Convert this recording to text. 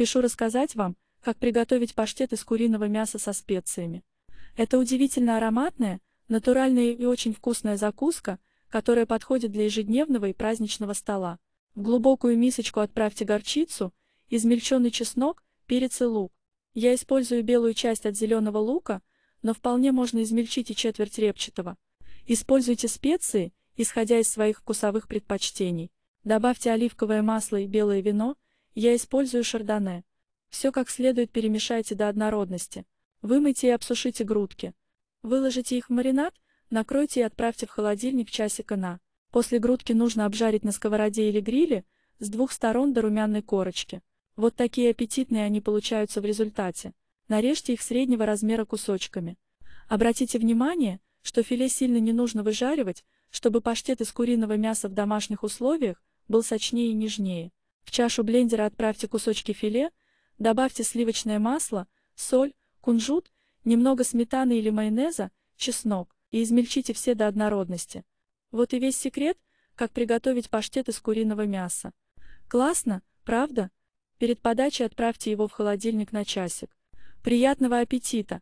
спешу рассказать вам, как приготовить паштет из куриного мяса со специями. Это удивительно ароматная, натуральная и очень вкусная закуска, которая подходит для ежедневного и праздничного стола. В глубокую мисочку отправьте горчицу, измельченный чеснок, перец и лук. Я использую белую часть от зеленого лука, но вполне можно измельчить и четверть репчатого. Используйте специи, исходя из своих вкусовых предпочтений. Добавьте оливковое масло и белое вино – я использую шардоне. Все как следует перемешайте до однородности. Вымойте и обсушите грудки. Выложите их в маринад, накройте и отправьте в холодильник часика на. После грудки нужно обжарить на сковороде или гриле с двух сторон до румяной корочки. Вот такие аппетитные они получаются в результате. Нарежьте их среднего размера кусочками. Обратите внимание, что филе сильно не нужно выжаривать, чтобы паштет из куриного мяса в домашних условиях был сочнее и нежнее. В чашу блендера отправьте кусочки филе, добавьте сливочное масло, соль, кунжут, немного сметаны или майонеза, чеснок, и измельчите все до однородности. Вот и весь секрет, как приготовить паштет из куриного мяса. Классно, правда? Перед подачей отправьте его в холодильник на часик. Приятного аппетита!